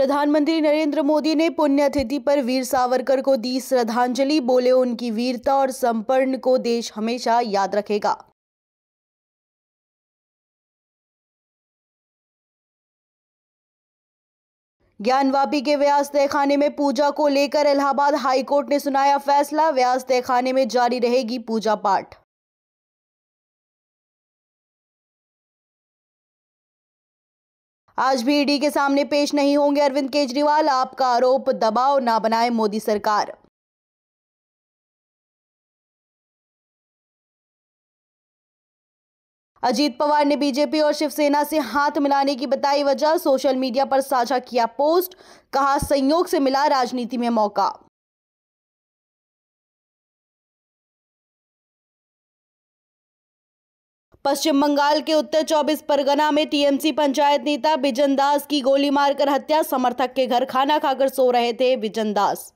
प्रधानमंत्री नरेंद्र मोदी ने पुण्यतिथि पर वीर सावरकर को दी श्रद्धांजलि बोले उनकी वीरता और संपर्ण को देश हमेशा याद रखेगा ज्ञानवापी के व्यास तहखाने में पूजा को लेकर इलाहाबाद हाईकोर्ट ने सुनाया फैसला व्यास तहखाने में जारी रहेगी पूजा पाठ आज भी ईडी के सामने पेश नहीं होंगे अरविंद केजरीवाल आपका आरोप दबाव ना बनाए मोदी सरकार अजीत पवार ने बीजेपी और शिवसेना से हाथ मिलाने की बताई वजह सोशल मीडिया पर साझा किया पोस्ट कहा संयोग से मिला राजनीति में मौका पश्चिम बंगाल के उत्तर चौबीस परगना में टीएमसी पंचायत नेता बिजन दास की गोली मारकर हत्या समर्थक के घर खाना खाकर सो रहे थे बिजन दास